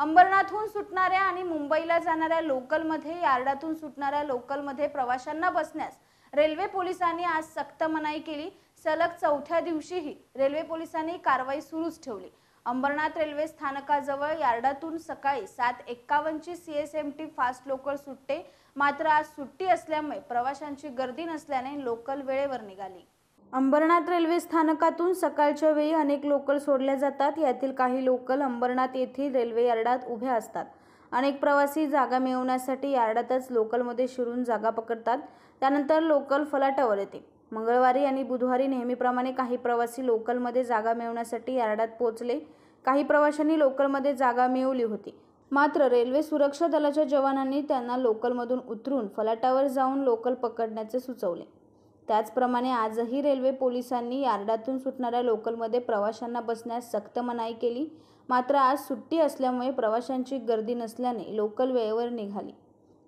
अंबरनाथहून सुटणाऱ्या आणि मुंबईला जाणाऱ्या लोकलमध्ये यार्डातून सुटणाऱ्या लोकलमध्ये प्रवाशांना बसण्यास रेल्वे पोलिसांनी आज सक्त मनाई केली सलग चौथ्या दिवशीही रेल्वे पोलिसांनी कारवाई सुरूच ठेवली अंबरनाथ रेल्वे स्थानकाजवळ यार्डातून सकाळी सात एक्कावन्नची C S M T fast local सुटते मात्र आज सुट्टी असल्यामुळे प्रवाशांची गर्दी नसल्याने लोकल वेळेवर निघाली अंबरनाथ रेल्वे स्थानकातून सकाळच्या वेळी अनेक लोकल सोडल्या जातात यातील काही लोकल अंबरनाथ येथील रेल्वे यार्डात उभ्या असतात अनेक प्रवासी जागा मिळवण्यासाठी यार्डातच लोकलमध्ये शिरून जागा पकडतात त्यानंतर लोकल फलाटावर येते मंगळवारी आणि बुधवारी नेहमीप्रमाणे काही प्रवासी लोकलमध्ये जागा मिळवण्यासाठी यार्डात पोहोचले काही प्रवाशांनी लोकलमध्ये जागा मिळवली होती मात्र रेल्वे सुरक्षा दलाच्या जवानांनी त्यांना लोकलमधून उतरून फलाटावर जाऊन लोकल पकडण्याचे सुचवले त्याचप्रमाणे आजही रेल्वे पोलिसांनी यार्डातून सुटणाऱ्या लोकलमध्ये प्रवाशांना बसण्यास सक्त मनाई केली मात्र आज सुट्टी असल्यामुळे प्रवाशांची गर्दी नसल्याने लोकल वेळेवर निघाली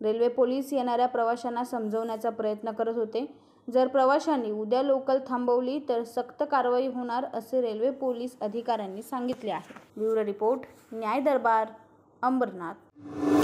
रेल्वे पोलीस येणाऱ्या प्रवाशांना समजवण्याचा प्रयत्न करत होते जर प्रवाशांनी उद्या लोकल थांबवली तर सक्त कारवाई होणार असे रेल्वे पोलीस अधिकाऱ्यांनी सांगितले आहे ब्युरो रिपोर्ट न्याय दरबार अंबरनाथ